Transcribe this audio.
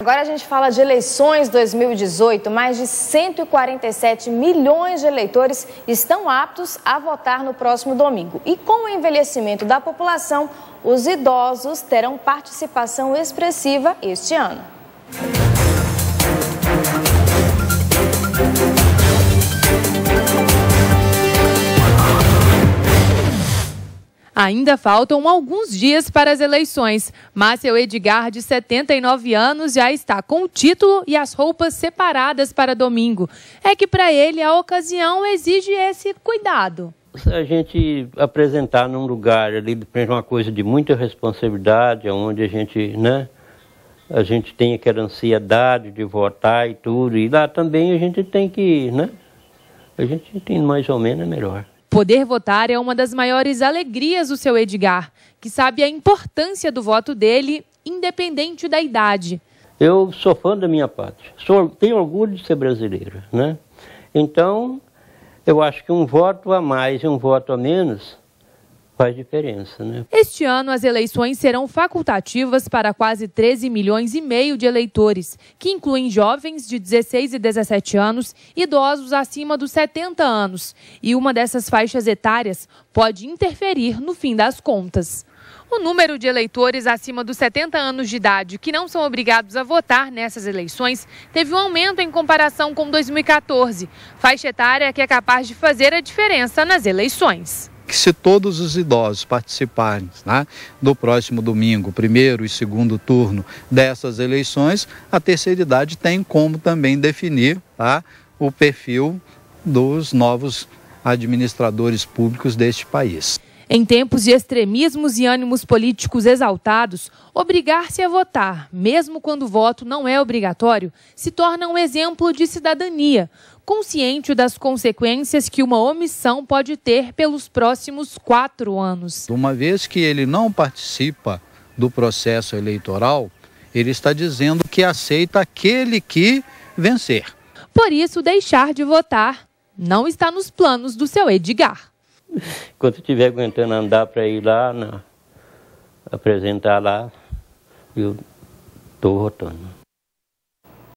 Agora a gente fala de eleições 2018. Mais de 147 milhões de eleitores estão aptos a votar no próximo domingo. E com o envelhecimento da população, os idosos terão participação expressiva este ano. Ainda faltam alguns dias para as eleições, Márcio Edgar, de 79 anos, já está com o título e as roupas separadas para domingo. É que para ele a ocasião exige esse cuidado. A gente apresentar num lugar ali, uma coisa de muita responsabilidade, onde a gente, né? a gente tem aquela ansiedade de votar e tudo, e lá também a gente tem que, né? A gente tem mais ou menos é melhor. Poder votar é uma das maiores alegrias do seu Edgar, que sabe a importância do voto dele, independente da idade. Eu sou fã da minha pátria, sou, tenho orgulho de ser brasileiro, né? Então, eu acho que um voto a mais e um voto a menos faz diferença, né? Este ano, as eleições serão facultativas para quase 13 milhões e meio de eleitores, que incluem jovens de 16 e 17 anos, idosos acima dos 70 anos. E uma dessas faixas etárias pode interferir no fim das contas. O número de eleitores acima dos 70 anos de idade que não são obrigados a votar nessas eleições teve um aumento em comparação com 2014, faixa etária que é capaz de fazer a diferença nas eleições que se todos os idosos participarem né, do próximo domingo, primeiro e segundo turno dessas eleições, a terceira idade tem como também definir tá, o perfil dos novos administradores públicos deste país. Em tempos de extremismos e ânimos políticos exaltados, obrigar-se a votar, mesmo quando o voto não é obrigatório, se torna um exemplo de cidadania, consciente das consequências que uma omissão pode ter pelos próximos quatro anos. Uma vez que ele não participa do processo eleitoral, ele está dizendo que aceita aquele que vencer. Por isso, deixar de votar não está nos planos do seu Edgar. Quando estiver aguentando andar para ir lá, na, apresentar lá, eu estou rotando.